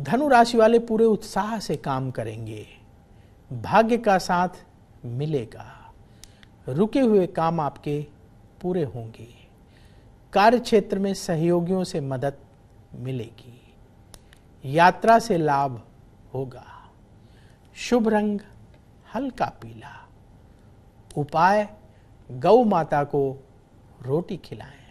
धनु राशि वाले पूरे उत्साह से काम करेंगे भाग्य का साथ मिलेगा रुके हुए काम आपके पूरे होंगे कार्य क्षेत्र में सहयोगियों से मदद मिलेगी यात्रा से लाभ होगा शुभ रंग हल्का पीला उपाय गौ माता को रोटी खिलाएं